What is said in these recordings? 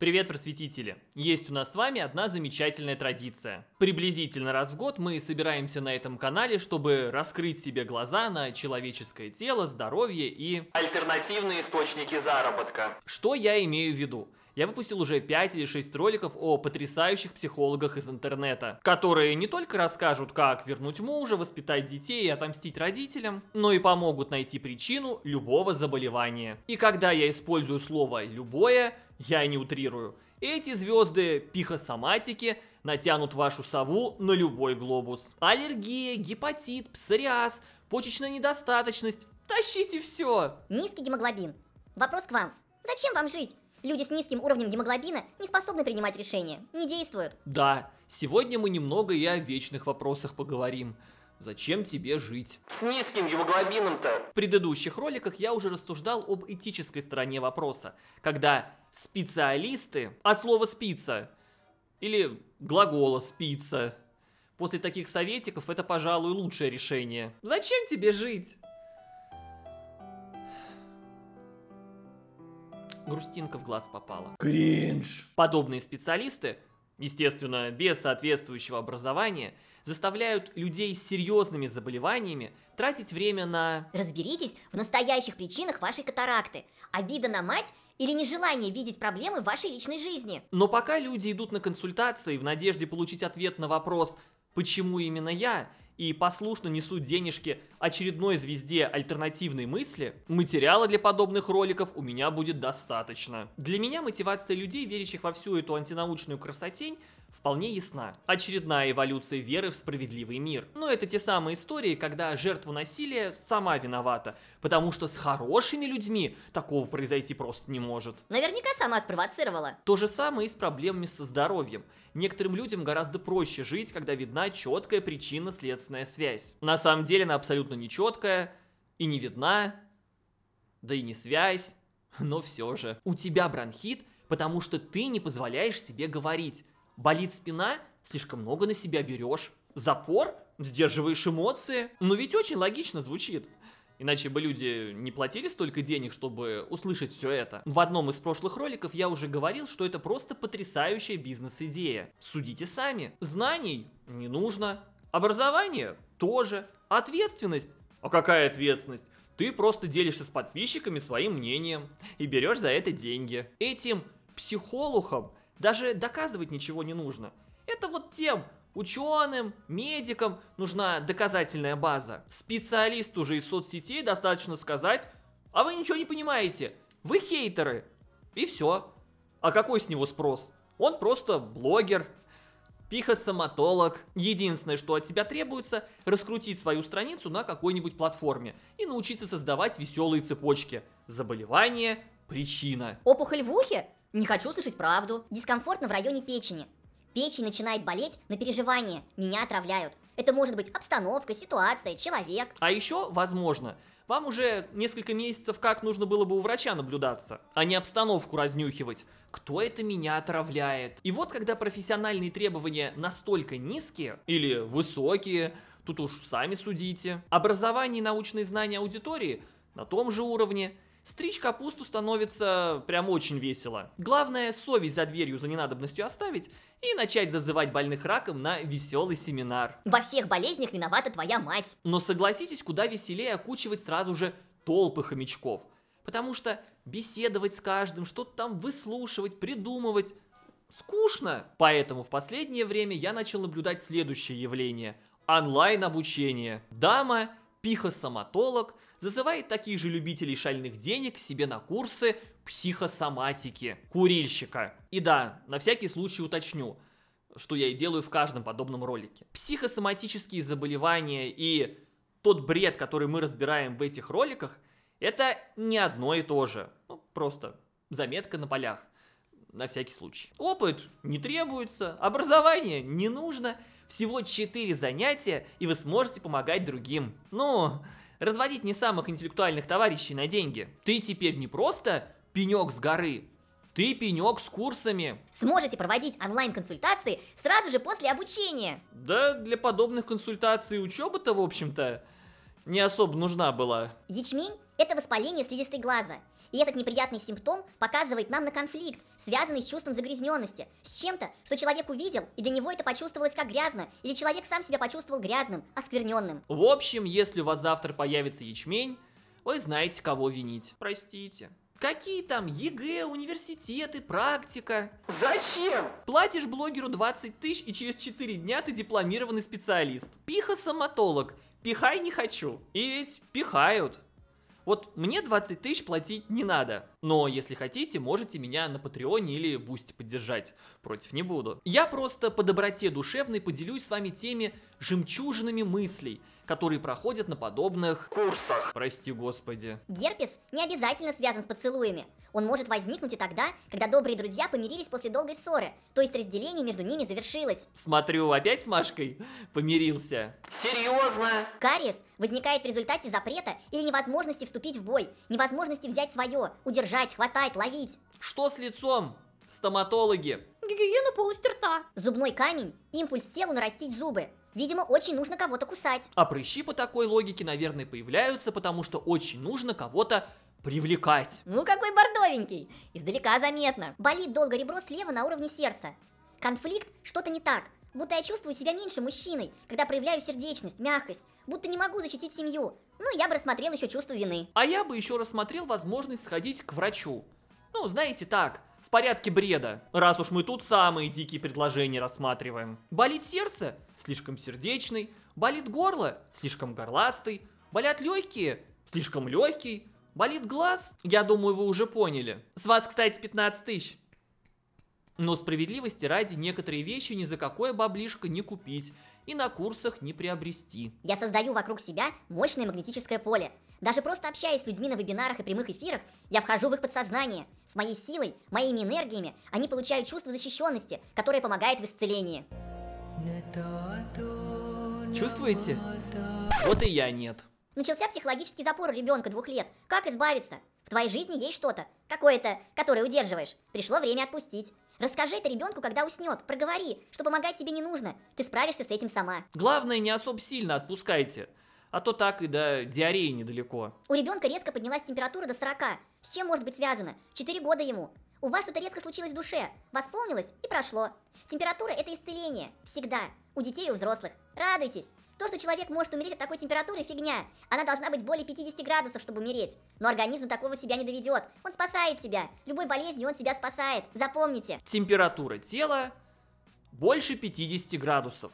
Привет, просветители! Есть у нас с вами одна замечательная традиция. Приблизительно раз в год мы собираемся на этом канале, чтобы раскрыть себе глаза на человеческое тело, здоровье и... Альтернативные источники заработка. Что я имею в виду? Я выпустил уже 5 или 6 роликов о потрясающих психологах из интернета, которые не только расскажут, как вернуть мужа, воспитать детей и отомстить родителям, но и помогут найти причину любого заболевания. И когда я использую слово «любое», я не утрирую. Эти звезды пихосоматики натянут вашу сову на любой глобус. Аллергия, гепатит, псориаз, почечная недостаточность. Тащите все! Низкий гемоглобин. Вопрос к вам. Зачем вам жить? Люди с низким уровнем гемоглобина не способны принимать решения, не действуют. Да, сегодня мы немного и о вечных вопросах поговорим. Зачем тебе жить? С низким гемоглобином-то. В предыдущих роликах я уже рассуждал об этической стороне вопроса, когда специалисты, от слова спица, или глагола спица, после таких советиков это, пожалуй, лучшее решение. Зачем тебе жить? Грустинка в глаз попала. Кринж. Подобные специалисты, естественно, без соответствующего образования, заставляют людей с серьезными заболеваниями тратить время на... Разберитесь в настоящих причинах вашей катаракты. Обида на мать или нежелание видеть проблемы в вашей личной жизни. Но пока люди идут на консультации в надежде получить ответ на вопрос «Почему именно я?» и послушно несут денежки очередной звезде альтернативной мысли, материала для подобных роликов у меня будет достаточно. Для меня мотивация людей, верящих во всю эту антинаучную красотень, вполне ясна. Очередная эволюция веры в справедливый мир. Но это те самые истории, когда жертва насилия сама виновата, потому что с хорошими людьми такого произойти просто не может. Наверняка сама спровоцировала. То же самое и с проблемами со здоровьем. Некоторым людям гораздо проще жить, когда видна четкая причинно-следственная связь. На самом деле она абсолютно нечеткая и не видна, да и не связь, но все же. У тебя бронхит, потому что ты не позволяешь себе говорить болит спина, слишком много на себя берешь. Запор, сдерживаешь эмоции. Но ведь очень логично звучит. Иначе бы люди не платили столько денег, чтобы услышать все это. В одном из прошлых роликов я уже говорил, что это просто потрясающая бизнес-идея. Судите сами. Знаний не нужно. Образование тоже. Ответственность. А какая ответственность? Ты просто делишься с подписчиками своим мнением и берешь за это деньги. Этим психологам даже доказывать ничего не нужно. Это вот тем, Ученым, медикам нужна доказательная база. Специалисту же из соцсетей достаточно сказать, а вы ничего не понимаете, вы хейтеры. И все. А какой с него спрос? Он просто блогер, пихосоматолог. Единственное, что от тебя требуется, раскрутить свою страницу на какой-нибудь платформе и научиться создавать веселые цепочки. Заболевание, причина. Опухоль в ухе? Не хочу слышать правду. Дискомфортно в районе печени. Печень начинает болеть на переживание. Меня отравляют. Это может быть обстановка, ситуация, человек. А еще, возможно, вам уже несколько месяцев как нужно было бы у врача наблюдаться, а не обстановку разнюхивать. Кто это меня отравляет? И вот когда профессиональные требования настолько низкие или высокие, тут уж сами судите, образование и научные знания аудитории на том же уровне – Стричь капусту становится прям очень весело. Главное, совесть за дверью за ненадобностью оставить и начать зазывать больных раком на веселый семинар. Во всех болезнях виновата твоя мать. Но согласитесь, куда веселее окучивать сразу же толпы хомячков. Потому что беседовать с каждым, что-то там выслушивать, придумывать, скучно. Поэтому в последнее время я начал наблюдать следующее явление – онлайн-обучение. Дама психосоматолог зазывает таких же любителей шальных денег себе на курсы психосоматики курильщика. И да, на всякий случай уточню, что я и делаю в каждом подобном ролике. Психосоматические заболевания и тот бред, который мы разбираем в этих роликах, это не одно и то же. Ну, просто заметка на полях на всякий случай. Опыт не требуется, образование не нужно, всего 4 занятия, и вы сможете помогать другим. Но разводить не самых интеллектуальных товарищей на деньги. Ты теперь не просто пенек с горы, ты пенек с курсами. Сможете проводить онлайн-консультации сразу же после обучения. Да, для подобных консультаций учеба-то, в общем-то, не особо нужна была. Ячмень – это воспаление слизистой глаза – и этот неприятный симптом показывает нам на конфликт, связанный с чувством загрязненности, с чем-то, что человек увидел, и для него это почувствовалось как грязно, или человек сам себя почувствовал грязным, оскверненным. В общем, если у вас завтра появится ячмень, вы знаете, кого винить. Простите. Какие там ЕГЭ, университеты, практика? Зачем? Платишь блогеру 20 тысяч и через 4 дня ты дипломированный специалист. пихосоматолог. Пихай не хочу. И ведь пихают. Вот мне 20 тысяч платить не надо. Но если хотите, можете меня на Патреоне или Бусти поддержать. Против не буду. Я просто по доброте душевной поделюсь с вами теми жемчужинами мыслей, которые проходят на подобных курсах. Прости господи. Герпес не обязательно связан с поцелуями. Он может возникнуть и тогда, когда добрые друзья помирились после долгой ссоры, то есть разделение между ними завершилось. Смотрю, опять с Машкой помирился. Серьезно? Кариес возникает в результате запрета или невозможности вступить в бой, невозможности взять свое, удержать, хватать, ловить. Что с лицом? Стоматологи. Гигиена полости рта. Зубной камень, импульс телу нарастить зубы. Видимо, очень нужно кого-то кусать. А прыщи по такой логике, наверное, появляются, потому что очень нужно кого-то привлекать. Ну какой бордовенький, издалека заметно. Болит долго ребро слева на уровне сердца. Конфликт, что-то не так, Будто я чувствую себя меньше мужчиной, когда проявляю сердечность, мягкость, будто не могу защитить семью. Ну, я бы рассмотрел еще чувство вины. А я бы еще рассмотрел возможность сходить к врачу. Ну, знаете, так, в порядке бреда, раз уж мы тут самые дикие предложения рассматриваем. Болит сердце? Слишком сердечный. Болит горло? Слишком горластый. Болят легкие? Слишком легкий. Болит глаз? Я думаю, вы уже поняли. С вас, кстати, 15 тысяч. Но справедливости ради некоторые вещи ни за какое баблишко не купить и на курсах не приобрести. Я создаю вокруг себя мощное магнетическое поле. Даже просто общаясь с людьми на вебинарах и прямых эфирах, я вхожу в их подсознание. С моей силой, моими энергиями они получают чувство защищенности, которое помогает в исцелении. Чувствуете? Вот и я нет. Начался психологический запор у ребенка двух лет. Как избавиться? В твоей жизни есть что-то, какое-то, которое удерживаешь. Пришло время отпустить. Расскажи это ребенку, когда уснет. Проговори, что помогать тебе не нужно. Ты справишься с этим сама. Главное, не особо сильно отпускайте. А то так и до диареи недалеко. У ребенка резко поднялась температура до 40. С чем может быть связано? Четыре года ему. У вас что-то резко случилось в душе, восполнилось и прошло. Температура – это исцеление. Всегда. У детей и у взрослых. Радуйтесь. То, что человек может умереть от такой температуры – фигня. Она должна быть более 50 градусов, чтобы умереть. Но организм такого себя не доведет. Он спасает себя. Любой болезнью он себя спасает. Запомните. Температура тела больше 50 градусов.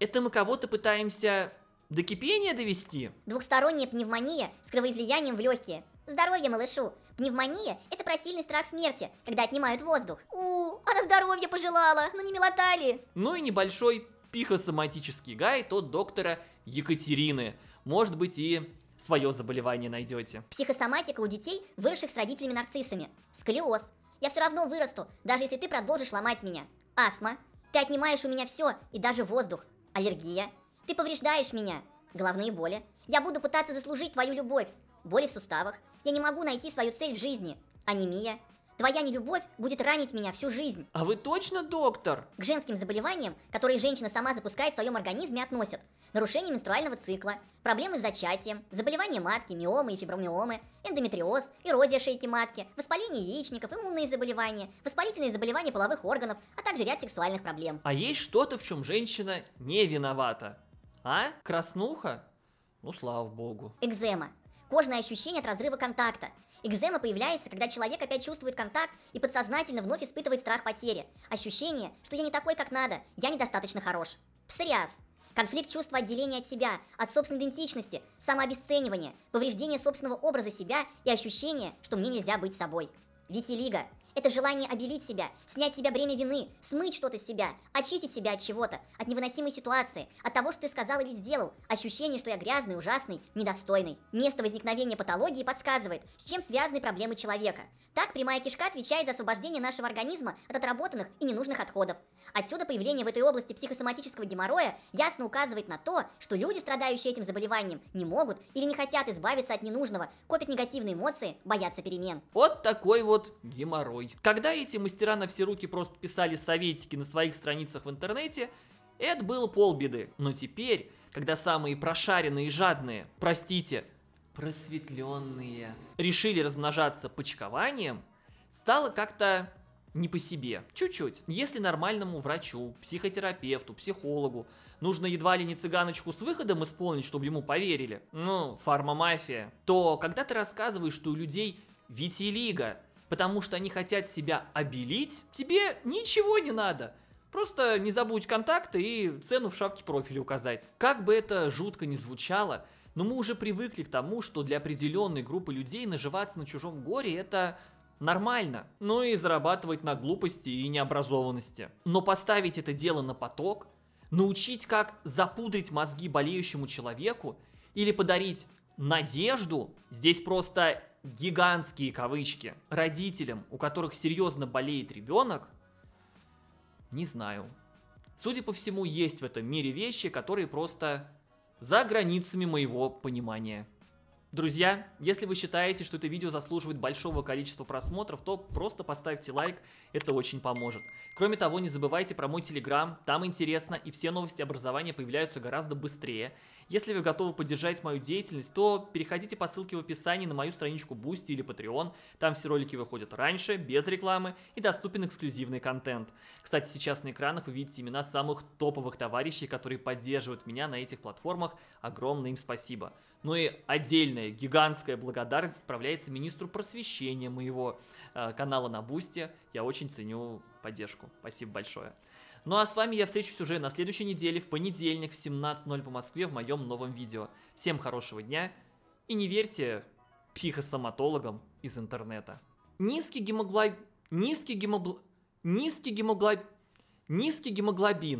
Это мы кого-то пытаемся до кипения довести? Двухсторонняя пневмония с кровоизлиянием в легкие. Здоровье малышу. Пневмония – это про сильный страх смерти, когда отнимают воздух. У, она здоровье пожелала, ну не милота ли? Ну и небольшой пихосоматический гайд от доктора Екатерины. Может быть и свое заболевание найдете. Психосоматика у детей, выросших с родителями-нарциссами. Сколиоз. Я все равно вырасту, даже если ты продолжишь ломать меня. Астма. Ты отнимаешь у меня все, и даже воздух. Аллергия. Ты повреждаешь меня. Головные боли. Я буду пытаться заслужить твою любовь, боли в суставах. Я не могу найти свою цель в жизни. Анемия. Твоя нелюбовь будет ранить меня всю жизнь. А вы точно доктор? К женским заболеваниям, которые женщина сама запускает в своем организме, относят нарушение менструального цикла, проблемы с зачатием, заболевания матки, миомы и фибромиомы, эндометриоз, эрозия шейки матки, воспаление яичников, иммунные заболевания, воспалительные заболевания половых органов, а также ряд сексуальных проблем. А есть что-то, в чем женщина не виновата? А? Краснуха? Ну, слава богу. Экзема кожное ощущение от разрыва контакта. Экзема появляется, когда человек опять чувствует контакт и подсознательно вновь испытывает страх потери. Ощущение, что я не такой, как надо, я недостаточно хорош. Псориаз. Конфликт чувства отделения от себя, от собственной идентичности, самообесценивание, повреждение собственного образа себя и ощущение, что мне нельзя быть собой. Витилиго это желание обелить себя, снять с себя бремя вины, смыть что-то с себя, очистить себя от чего-то, от невыносимой ситуации, от того, что ты сказал или сделал, ощущение, что я грязный, ужасный, недостойный. Место возникновения патологии подсказывает, с чем связаны проблемы человека. Так прямая кишка отвечает за освобождение нашего организма от отработанных и ненужных отходов. Отсюда появление в этой области психосоматического геморроя ясно указывает на то, что люди, страдающие этим заболеванием, не могут или не хотят избавиться от ненужного, копят негативные эмоции, боятся перемен. Вот такой вот геморрой второй. Когда эти мастера на все руки просто писали советики на своих страницах в интернете, это было полбеды. Но теперь, когда самые прошаренные и жадные, простите, просветленные, решили размножаться почкованием, стало как-то не по себе. Чуть-чуть. Если нормальному врачу, психотерапевту, психологу нужно едва ли не цыганочку с выходом исполнить, чтобы ему поверили, ну, фармамафия, то когда ты рассказываешь, что у людей витилиго, потому что они хотят себя обелить, тебе ничего не надо. Просто не забудь контакты и цену в шапке профиля указать. Как бы это жутко не звучало, но мы уже привыкли к тому, что для определенной группы людей наживаться на чужом горе это нормально. Ну и зарабатывать на глупости и необразованности. Но поставить это дело на поток, научить как запудрить мозги болеющему человеку или подарить надежду, здесь просто гигантские кавычки, родителям, у которых серьезно болеет ребенок, не знаю. Судя по всему, есть в этом мире вещи, которые просто за границами моего понимания. Друзья, если вы считаете, что это видео заслуживает большого количества просмотров, то просто поставьте лайк, это очень поможет. Кроме того, не забывайте про мой телеграм, там интересно и все новости образования появляются гораздо быстрее. Если вы готовы поддержать мою деятельность, то переходите по ссылке в описании на мою страничку Boosty или Patreon, там все ролики выходят раньше, без рекламы и доступен эксклюзивный контент. Кстати, сейчас на экранах вы видите имена самых топовых товарищей, которые поддерживают меня на этих платформах, огромное им спасибо. Ну и отдельная гигантская благодарность отправляется министру просвещения моего э, канала на Бусте. Я очень ценю поддержку. Спасибо большое. Ну а с вами я встречусь уже на следующей неделе, в понедельник в 17.00 по Москве в моем новом видео. Всем хорошего дня и не верьте психосоматологам из интернета. Низкий гемоглоб... Низкий гемоглоб... Низкий гемоглоб... Низкий гемоглобин